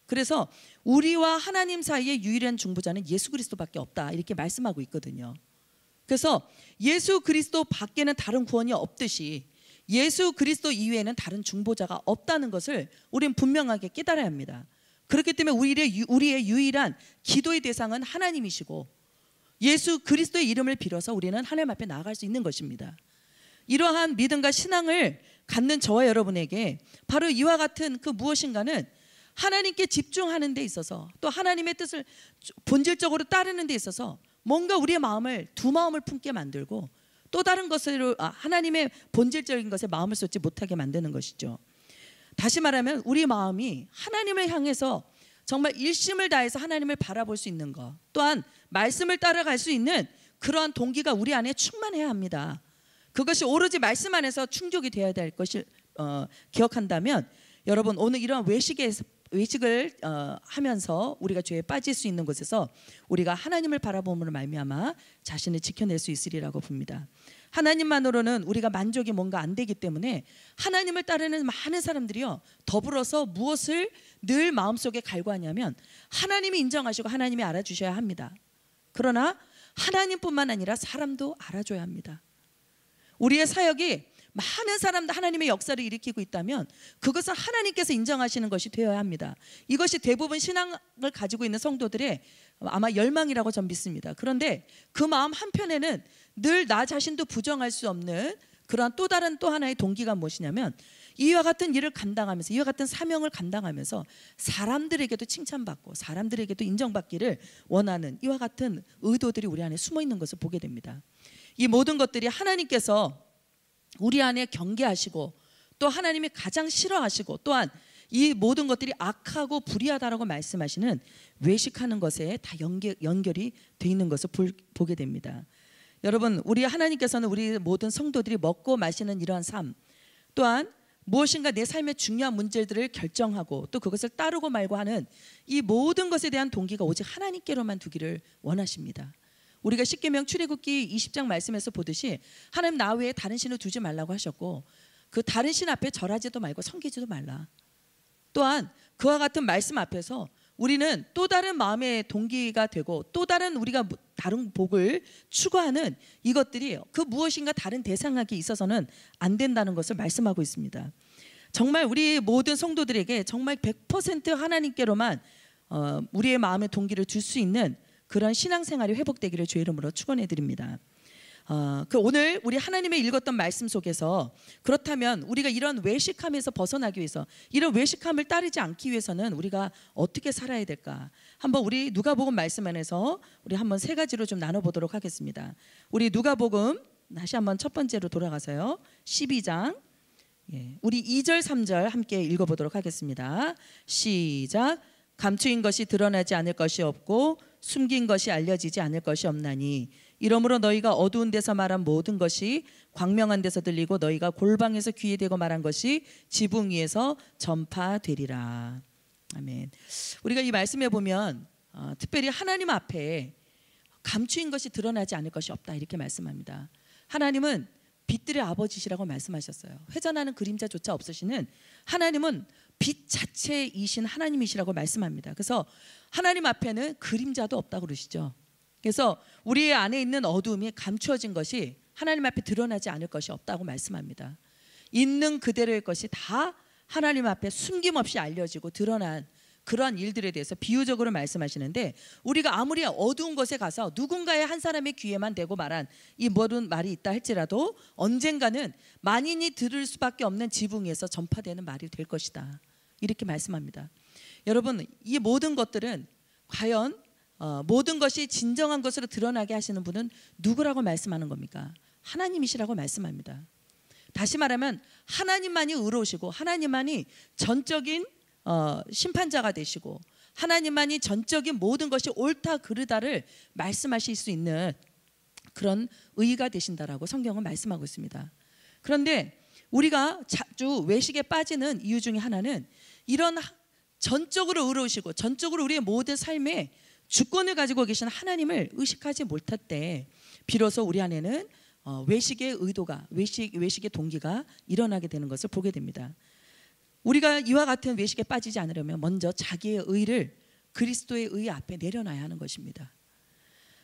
S1: 그래서 우리와 하나님 사이에 유일한 중보자는 예수 그리스도밖에 없다 이렇게 말씀하고 있거든요. 그래서 예수 그리스도 밖에는 다른 구원이 없듯이 예수 그리스도 이외에는 다른 중보자가 없다는 것을 우리는 분명하게 깨달아야 합니다. 그렇기 때문에 우리의, 우리의 유일한 기도의 대상은 하나님이시고 예수 그리스도의 이름을 빌어서 우리는 하나님 앞에 나아갈 수 있는 것입니다. 이러한 믿음과 신앙을 갖는 저와 여러분에게 바로 이와 같은 그 무엇인가는 하나님께 집중하는 데 있어서 또 하나님의 뜻을 본질적으로 따르는 데 있어서 뭔가 우리의 마음을 두 마음을 품게 만들고 또 다른 것으로 아, 하나님의 본질적인 것에 마음을 쏟지 못하게 만드는 것이죠. 다시 말하면 우리 마음이 하나님을 향해서 정말 일심을 다해서 하나님을 바라볼 수 있는 것 또한 말씀을 따라갈 수 있는 그러한 동기가 우리 안에 충만해야 합니다. 그것이 오로지 말씀 안에서 충족이 되어야 될 것을 어, 기억한다면 여러분 오늘 이러한 외식에 의식을 어, 하면서 우리가 죄에 빠질 수 있는 곳에서 우리가 하나님을 바라보므로 말미암아 자신을 지켜낼 수 있으리라고 봅니다. 하나님만으로는 우리가 만족이 뭔가 안 되기 때문에 하나님을 따르는 많은 사람들이요 더불어서 무엇을 늘 마음속에 갈구하냐면 하나님이 인정하시고 하나님이 알아주셔야 합니다. 그러나 하나님뿐만 아니라 사람도 알아줘야 합니다. 우리의 사역이 많은 사람들 하나님의 역사를 일으키고 있다면 그것은 하나님께서 인정하시는 것이 되어야 합니다. 이것이 대부분 신앙을 가지고 있는 성도들의 아마 열망이라고 전 믿습니다. 그런데 그 마음 한편에는 늘 나 자신도 부정할 수 없는 그러한 또 다른 또 하나의 동기가 무엇이냐면 이와 같은 일을 감당하면서 이와 같은 사명을 감당하면서 사람들에게도 칭찬받고 사람들에게도 인정받기를 원하는 이와 같은 의도들이 우리 안에 숨어 있는 것을 보게 됩니다. 이 모든 것들이 하나님께서 우리 안에 경계하시고 또 하나님이 가장 싫어하시고 또한 이 모든 것들이 악하고 불의하다라고 말씀하시는 외식하는 것에 다 연계, 연결이 되어 있는 것을 볼, 보게 됩니다. 여러분 우리 하나님께서는 우리 모든 성도들이 먹고 마시는 이러한 삶 또한 무엇인가 내 삶의 중요한 문제들을 결정하고 또 그것을 따르고 말고 하는 이 모든 것에 대한 동기가 오직 하나님께로만 두기를 원하십니다. 우리가 십계명 출애굽기 20장 말씀에서 보듯이 하나님 나 외에 다른 신을 두지 말라고 하셨고 그 다른 신 앞에 절하지도 말고 섬기지도 말라. 또한 그와 같은 말씀 앞에서 우리는 또 다른 마음의 동기가 되고 또 다른 우리가 다른 복을 추구하는 이것들이 그 무엇인가 다른 대상하기 있어서는 안 된다는 것을 말씀하고 있습니다. 정말 우리 모든 성도들에게 정말 100% 하나님께로만 어, 우리의 마음의 동기를 줄 수 있는 그런 신앙생활이 회복되기를 주의 이름으로 축원해 드립니다. 어, 그 오늘 우리 하나님의 읽었던 말씀 속에서 그렇다면 우리가 이런 외식함에서 벗어나기 위해서 이런 외식함을 따르지 않기 위해서는 우리가 어떻게 살아야 될까? 한번 우리 누가복음 말씀 안에서 우리 한번 세 가지로 좀 나눠 보도록 하겠습니다. 우리 누가복음 다시 한번 첫 번째로 돌아가서요. 12장 예, 우리 2절 3절 함께 읽어 보도록 하겠습니다. 시작 감추인 것이 드러나지 않을 것이 없고 숨긴 것이 알려지지 않을 것이 없나니 이러므로 너희가 어두운 데서 말한 모든 것이 광명한 데서 들리고 너희가 골방에서 귀에 대고 말한 것이 지붕 위에서 전파되리라. 아멘. 우리가 이 말씀에 보면 어, 특별히 하나님 앞에 감추인 것이 드러나지 않을 것이 없다 이렇게 말씀합니다. 하나님은 빛들의 아버지시라고 말씀하셨어요. 회전하는 그림자조차 없으시는 하나님은 빛 자체이신 하나님이시라고 말씀합니다. 그래서 하나님 앞에는 그림자도 없다고 그러시죠. 그래서 우리 안에 있는 어둠이 감추어진 것이 하나님 앞에 드러나지 않을 것이 없다고 말씀합니다. 있는 그대로의 것이 다 하나님 앞에 숨김없이 알려지고 드러난 그러한 일들에 대해서 비유적으로 말씀하시는데 우리가 아무리 어두운 곳에 가서 누군가의 한 사람의 귀에만 대고 말한 이 모든 말이 있다 할지라도 언젠가는 만인이 들을 수밖에 없는 지붕 에서 전파되는 말이 될 것이다. 이렇게 말씀합니다. 여러분 이 모든 것들은 과연 어, 모든 것이 진정한 것으로 드러나게 하시는 분은 누구라고 말씀하는 겁니까? 하나님이시라고 말씀합니다. 다시 말하면 하나님만이 의로우시고 하나님만이 전적인 어, 심판자가 되시고 하나님만이 전적인 모든 것이 옳다 그르다를 말씀하실 수 있는 그런 의가 의 되신다라고 성경은 말씀하고 있습니다. 그런데 우리가 자주 외식에 빠지는 이유 중에 하나는 이런 전적으로 의로우시고 전적으로 우리의 모든 삶에 주권을 가지고 계신 하나님을 의식하지 못할 때 비로소 우리 안에는 어, 외식의 의도가 외식 외식의 동기가 일어나게 되는 것을 보게 됩니다. 우리가 이와 같은 외식에 빠지지 않으려면 먼저 자기의 의를 그리스도의 의 앞에 내려놔야 하는 것입니다.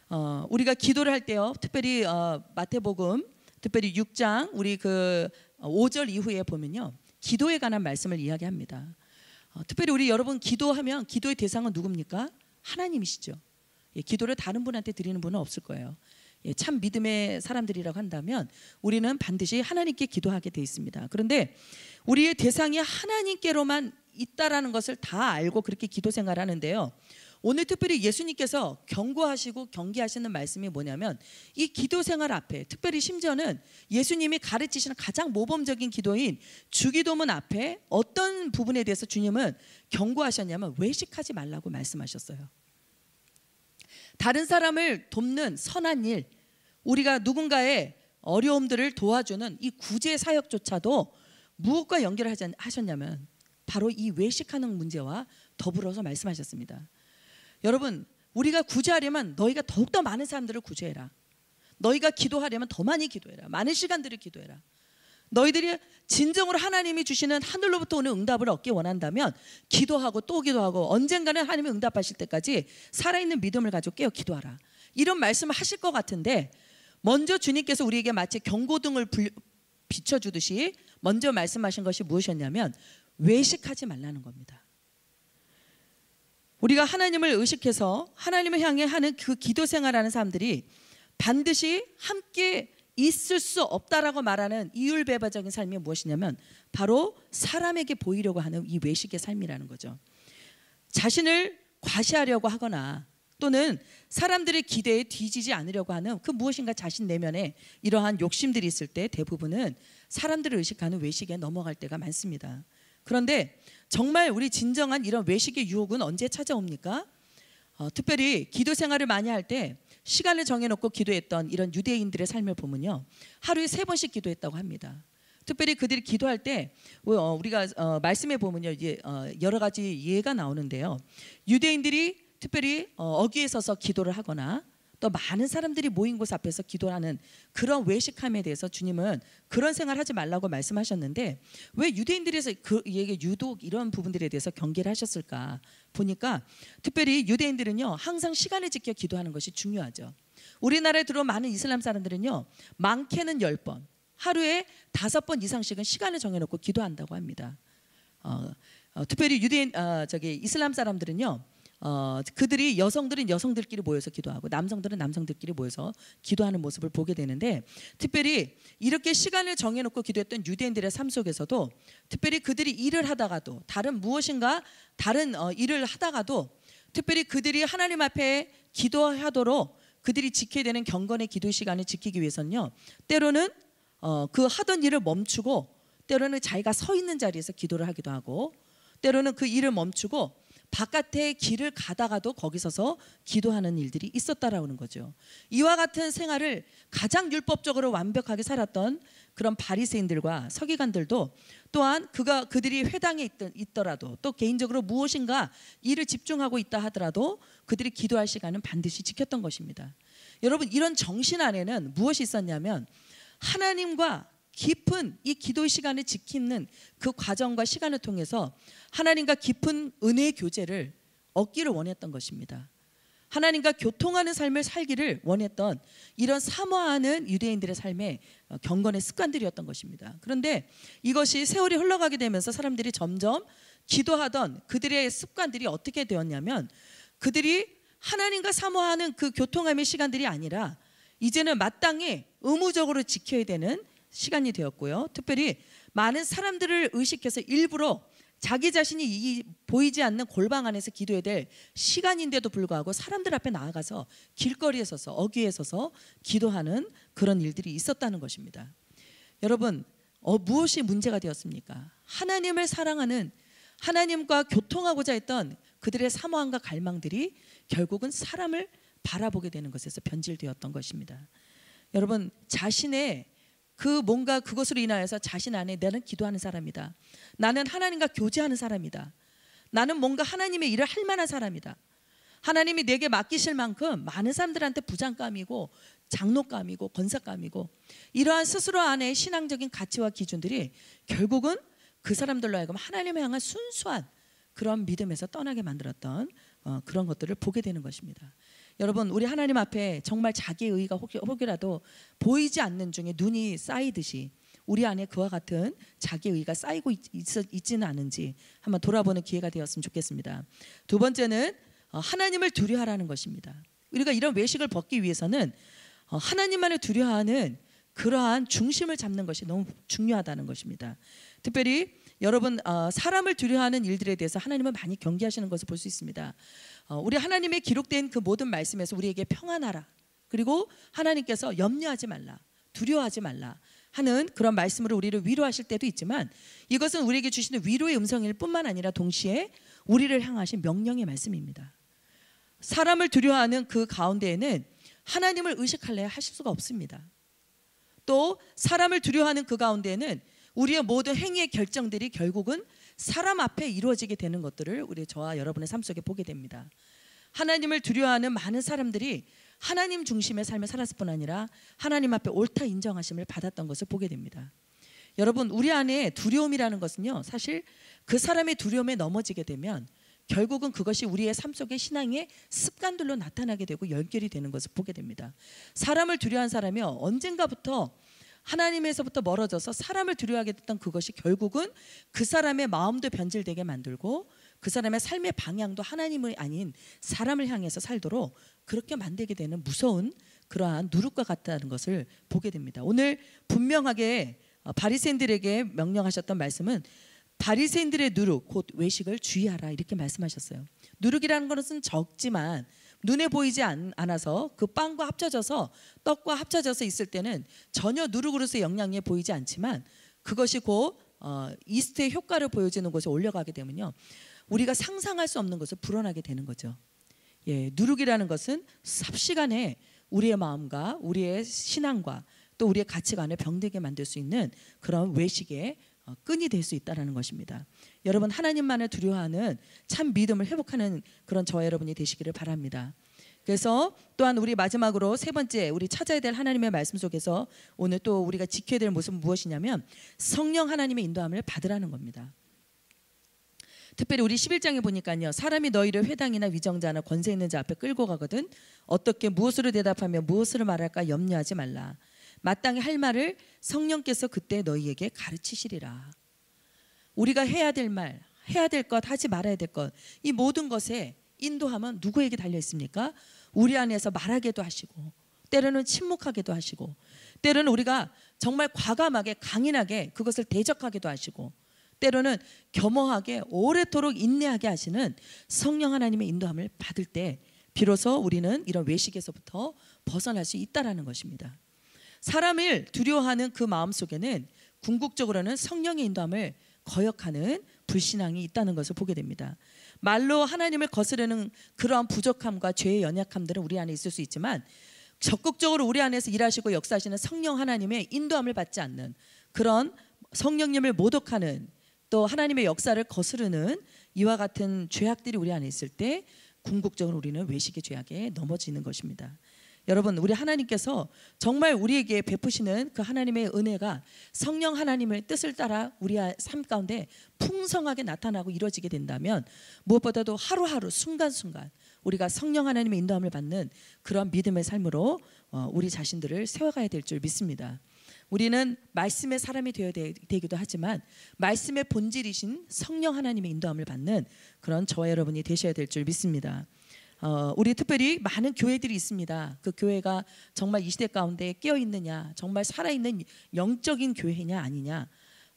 S1: 어, 우리가 기도를 할 때요, 특별히 어, 마태복음, 특별히 6장 우리 그 5절 어, 이후에 보면요, 기도에 관한 말씀을 이야기합니다. 어, 특별히 우리 여러분 기도하면 기도의 대상은 누굽니까? 하나님이시죠. 예, 기도를 다른 분한테 드리는 분은 없을 거예요. 예, 참 믿음의 사람들이라고 한다면 우리는 반드시 하나님께 기도하게 돼 있습니다. 그런데 우리의 대상이 하나님께로만 있다라는 것을 다 알고 그렇게 기도 생활하는데요. 오늘 특별히 예수님께서 경고하시고 경계하시는 말씀이 뭐냐면 이 기도 생활 앞에 특별히 심지어는 예수님이 가르치시는 가장 모범적인 기도인 주기도문 앞에 어떤 부분에 대해서 주님은 경고하셨냐면 외식하지 말라고 말씀하셨어요. 다른 사람을 돕는 선한 일, 우리가 누군가의 어려움들을 도와주는 이 구제 사역조차도 무엇과 연결하셨냐면 바로 이 외식하는 문제와 더불어서 말씀하셨습니다. 여러분 우리가 구제하려면 너희가 더욱더 많은 사람들을 구제해라. 너희가 기도하려면 더 많이 기도해라. 많은 시간들을 기도해라. 너희들이 진정으로 하나님이 주시는 하늘로부터 오는 응답을 얻기 원한다면 기도하고 또 기도하고 언젠가는 하나님이 응답하실 때까지 살아있는 믿음을 가지고 깨어 기도하라. 이런 말씀을 하실 것 같은데 먼저 주님께서 우리에게 마치 경고등을 비춰주듯이 먼저 말씀하신 것이 무엇이었냐면 외식하지 말라는 겁니다. 우리가 하나님을 의식해서 하나님을 향해 하는 그 기도 생활하는 사람들이 반드시 함께 있을 수 없다라고 말하는 이율배반적인 삶이 무엇이냐면 바로 사람에게 보이려고 하는 이 외식의 삶이라는 거죠. 자신을 과시하려고 하거나 또는 사람들의 기대에 뒤지지 않으려고 하는 그 무엇인가 자신 내면에 이러한 욕심들이 있을 때 대부분은 사람들을 의식하는 외식에 넘어갈 때가 많습니다. 그런데 정말 우리 진정한 이런 외식의 유혹은 언제 찾아옵니까? 어, 특별히 기도 생활을 많이 할 때 시간을 정해놓고 기도했던 이런 유대인들의 삶을 보면요. 하루에 세 번씩 기도했다고 합니다. 특별히 그들이 기도할 때 어, 우리가 어, 말씀해 보면요 어, 여러 가지 예가 나오는데요. 유대인들이 특별히 어, 어귀에 서서 기도를 하거나 또 많은 사람들이 모인 곳 앞에서 기도하는 그런 외식함에 대해서 주님은 그런 생활하지 말라고 말씀하셨는데 왜 유대인들에서 그에게 유독 이런 부분들에 대해서 경계를 하셨을까 보니까 특별히 유대인들은요 항상 시간을 지켜 기도하는 것이 중요하죠. 우리나라에 들어온 많은 이슬람 사람들은요 많게는 열 번, 하루에 다섯 번 이상씩은 시간을 정해놓고 기도한다고 합니다. 어, 어, 특별히 유대인 어, 저기 이슬람 사람들은요 어, 그들이 여성들은 여성들끼리 모여서 기도하고 남성들은 남성들끼리 모여서 기도하는 모습을 보게 되는데 특별히 이렇게 시간을 정해놓고 기도했던 유대인들의 삶 속에서도 특별히 그들이 일을 하다가도 다른 무엇인가 다른 어, 일을 하다가도 특별히 그들이 하나님 앞에 기도하도록 그들이 지켜야 되는 경건의 기도 시간을 지키기 위해서는요 때로는 어, 그 하던 일을 멈추고 때로는 자기가 서 있는 자리에서 기도를 하기도 하고 때로는 그 일을 멈추고 바깥에 길을 가다가도 거기 서서 기도하는 일들이 있었다라는 거죠. 이와 같은 생활을 가장 율법적으로 완벽하게 살았던 그런 바리새인들과 서기관들도 또한 그가 그들이 회당에 있더라도 또 개인적으로 무엇인가 일을 집중하고 있다 하더라도 그들이 기도할 시간은 반드시 지켰던 것입니다. 여러분 이런 정신 안에는 무엇이 있었냐면 하나님과 깊은 이기도 시간을 지키는 그 과정과 시간을 통해서 하나님과 깊은 은혜의 교제를 얻기를 원했던 것입니다. 하나님과 교통하는 삶을 살기를 원했던 이런 사모하는 유대인들의 삶의 어, 경건의 습관들이었던 것입니다. 그런데 이것이 세월이 흘러가게 되면서 사람들이 점점 기도하던 그들의 습관들이 어떻게 되었냐면 그들이 하나님과 사모하는 그 교통함의 시간들이 아니라 이제는 마땅히 의무적으로 지켜야 되는 시간이 되었고요. 특별히 많은 사람들을 의식해서 일부러 자기 자신이 이, 보이지 않는 골방 안에서 기도해야 될 시간인데도 불구하고 사람들 앞에 나아가서 길거리에 서서 어귀에 서서 기도하는 그런 일들이 있었다는 것입니다. 여러분 어, 무엇이 문제가 되었습니까? 하나님을 사랑하는 하나님과 교통하고자 했던 그들의 사모함과 갈망들이 결국은 사람을 바라보게 되는 것에서 변질되었던 것입니다. 여러분 자신의 그 뭔가 그것으로 인하여서 자신 안에 나는 기도하는 사람이다. 나는 하나님과 교제하는 사람이다. 나는 뭔가 하나님의 일을 할 만한 사람이다. 하나님이 내게 맡기실 만큼 많은 사람들한테 부장감이고 장로감이고 권사감이고 이러한 스스로 안에 신앙적인 가치와 기준들이 결국은 그 사람들로 하여금 하나님을 향한 순수한 그런 믿음에서 떠나게 만들었던 어, 그런 것들을 보게 되는 것입니다. 여러분 우리 하나님 앞에 정말 자기의 의가 혹여라도 보이지 않는 중에 눈이 쌓이듯이 우리 안에 그와 같은 자기의 의가 쌓이고 있, 있, 지는 않은지 한번 돌아보는 기회가 되었으면 좋겠습니다. 두 번째는 어, 하나님을 두려워하라는 것입니다. 우리가 이런 외식을 벗기 위해서는 어, 하나님만을 두려워하는 그러한 중심을 잡는 것이 너무 중요하다는 것입니다. 특별히 여러분 어, 사람을 두려워하는 일들에 대해서 하나님은 많이 경계하시는 것을 볼 수 있습니다. 어, 우리 하나님의 기록된 그 모든 말씀에서 우리에게 평안하라. 그리고 하나님께서 염려하지 말라. 두려워하지 말라. 하는 그런 말씀으로 우리를 위로하실 때도 있지만 이것은 우리에게 주시는 위로의 음성일 뿐만 아니라 동시에 우리를 향하신 명령의 말씀입니다. 사람을 두려워하는 그 가운데에는 하나님을 의식할래 하실 수가 없습니다. 또 사람을 두려워하는 그 가운데에는 우리의 모든 행위의 결정들이 결국은 사람 앞에 이루어지게 되는 것들을 우리 저와 여러분의 삶 속에 보게 됩니다. 하나님을 두려워하는 많은 사람들이 하나님 중심의 삶을 살았을 뿐 아니라 하나님 앞에 옳다 인정하심을 받았던 것을 보게 됩니다. 여러분 우리 안에 두려움이라는 것은요 사실 그 사람의 두려움에 넘어지게 되면 결국은 그것이 우리의 삶 속의 신앙의 습관들로 나타나게 되고 연결이 되는 것을 보게 됩니다. 사람을 두려워한 사람이 언젠가부터 하나님에서부터 멀어져서 사람을 두려워하게 됐던 그것이 결국은 그 사람의 마음도 변질되게 만들고 그 사람의 삶의 방향도 하나님을 아닌 사람을 향해서 살도록 그렇게 만들게 되는 무서운 그러한 누룩과 같다는 것을 보게 됩니다. 오늘 분명하게 어, 바리새인들에게 명령하셨던 말씀은 바리새인들의 누룩 곧 외식을 주의하라 이렇게 말씀하셨어요. 누룩이라는 것은 적지만 눈에 보이지 않, 아서그 빵과 합쳐져서 떡과 합쳐져서 있을 때는 전혀 누룩으로서 영향이 보이지 않지만 그것이 곧 어, 이스트의 효과를 보여주는 곳에 올려가게 되면요. 우리가 상상할 수 없는 것을 불어나게 되는 거죠. 예, 누룩이라는 것은 삽시간에 우리의 마음과 우리의 신앙과 또 우리의 가치관을 병들게 만들 수 있는 그런 외식의 어, 끈이 될 수 있다라는 것입니다. 여러분 하나님만을 두려워하는 참 믿음을 회복하는 그런 저 여러분이 되시기를 바랍니다. 그래서 또한 우리 마지막으로 세 번째 우리 찾아야 될 하나님의 말씀 속에서 오늘 또 우리가 지켜야 될 모습은 무엇이냐면 성령 하나님의 인도함을 받으라는 겁니다. 특별히 우리 11장에 보니까요. 사람이 너희를 회당이나 위정자나 권세 있는 자 앞에 끌고 가거든 어떻게 무엇으로 대답하며 무엇으로 말할까 염려하지 말라. 마땅히 할 말을 성령께서 그때 너희에게 가르치시리라. 우리가 해야 될 말, 해야 될 것, 하지 말아야 될 것, 이 모든 것에 인도함은 누구에게 달려 있습니까? 우리 안에서 말하게도 하시고, 때로는 침묵하게도 하시고, 때로는 우리가 정말 과감하게, 강인하게 그것을 대적하기도 하시고, 때로는 겸허하게 오래도록 인내하게 하시는 성령 하나님의 인도함을 받을 때 비로소 우리는 이런 외식에서부터 벗어날 수 있다라는 것입니다. 사람을 두려워하는 그 마음 속에는 궁극적으로는 성령의 인도함을 거역하는 불신앙이 있다는 것을 보게 됩니다. 말로 하나님을 거스르는 그러한 부족함과 죄의 연약함들은 우리 안에 있을 수 있지만 적극적으로 우리 안에서 일하시고 역사하시는 성령 하나님의 인도함을 받지 않는 그런 성령님을 모독하는 또 하나님의 역사를 거스르는 이와 같은 죄악들이 우리 안에 있을 때 궁극적으로 우리는 외식의 죄악에 넘어지는 것입니다. 여러분 우리 하나님께서 정말 우리에게 베푸시는 그 하나님의 은혜가 성령 하나님의 뜻을 따라 우리 의삶 가운데 풍성하게 나타나고 이루어지게 된다면 무엇보다도 하루하루 순간순간 우리가 성령 하나님의 인도함을 받는 그런 믿음의 삶으로 어, 우리 자신들을 세워가야 될 줄 믿습니다. 우리는 말씀의 사람이 되어야 되, 기도 하지만 말씀의 본질이신 성령 하나님의 인도함을 받는 그런 저와 여러분이 되셔야 될 줄 믿습니다. 어, 우리 특별히 많은 교회들이 있습니다. 그 교회가 정말 이 시대 가운데 깨어 있느냐, 정말 살아 있는 영적인 교회냐 아니냐.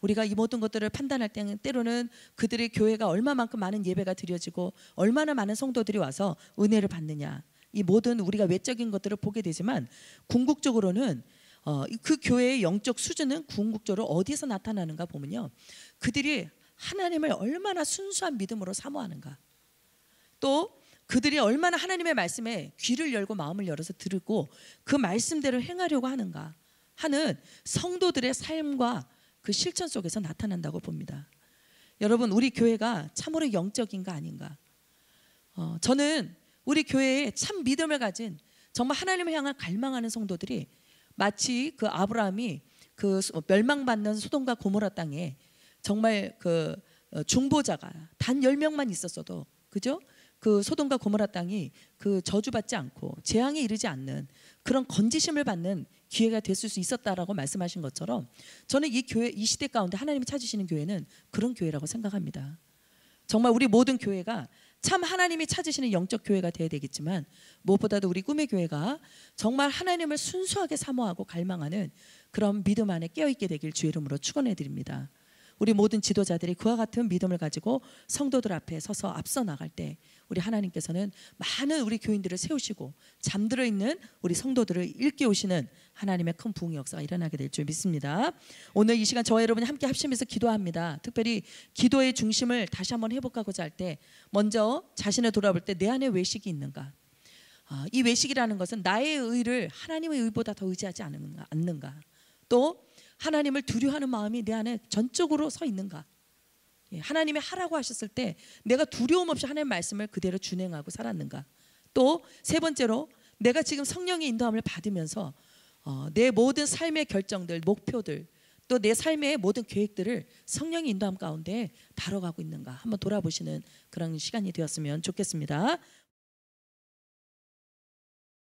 S1: 우리가 이 모든 것들을 판단할 때는 때로는 그들의 교회가 얼마만큼 많은 예배가 드려지고 얼마나 많은 성도들이 와서 은혜를 받느냐. 이 모든 우리가 외적인 것들을 보게 되지만 궁극적으로는 어, 그 교회의 영적 수준은 궁극적으로 어디서 나타나는가 보면요. 그들이 하나님을 얼마나 순수한 믿음으로 사모하는가. 또 그들이 얼마나 하나님의 말씀에 귀를 열고 마음을 열어서 들고 그 말씀대로 행하려고 하는가 하는 성도들의 삶과 그 실천 속에서 나타난다고 봅니다. 여러분 우리 교회가 참으로 영적인 가 아닌가? 어, 저는 우리 교회에 참 믿음을 가진 정말 하나님을 향한 갈망하는 성도들이 마치 그 아브라함이 그 멸망받는 소돔과 고모라 땅에 정말 그 어, 중보자가 단 열명만 있었어도 그죠? 그 소돔과 고모라 땅이 그 저주받지 않고 재앙에 이르지 않는 그런 건지심을 받는 기회가 됐을 수 있었다라고 말씀하신 것처럼 저는 이 교회 이 시대 가운데 하나님이 찾으시는 교회는 그런 교회라고 생각합니다. 정말 우리 모든 교회가 참 하나님이 찾으시는 영적 교회가 되어야 되겠지만 무엇보다도 우리 꿈의 교회가 정말 하나님을 순수하게 사모하고 갈망하는 그런 믿음 안에 깨어 있게 되길 주의 이름으로 축원해 드립니다. 우리 모든 지도자들이 그와 같은 믿음을 가지고 성도들 앞에 서서 앞서 나갈 때 우리 하나님께서는 많은 우리 교인들을 세우시고 잠들어 있는 우리 성도들을 일깨우시는 하나님의 큰부흥 역사가 일어나게 될 줄 믿습니다. 오늘 이 시간 저와 여러분이 함께 합심해서 기도합니다. 특별히 기도의 중심을 다시 한번 회복하고자 할 때 먼저 자신을 돌아볼 때 내 안에 외식이 있는가? 아, 이 외식이라는 것은 나의 의를 하나님의 의보다 더 의지하지 않는가? 또 하나님을 두려워하는 마음이 내 안에 전적으로 서 있는가? 예, 하나님이 하라고 하셨을 때 내가 두려움 없이 하나님의 말씀을 그대로 준행하고 살았는가? 또 세 번째로 내가 지금 성령의 인도함을 받으면서 어, 내 모든 삶의 결정들, 목표들, 또 내 삶의 모든 계획들을 성령의 인도함 가운데 다뤄가고 있는가 한번 돌아보시는 그런 시간이 되었으면 좋겠습니다.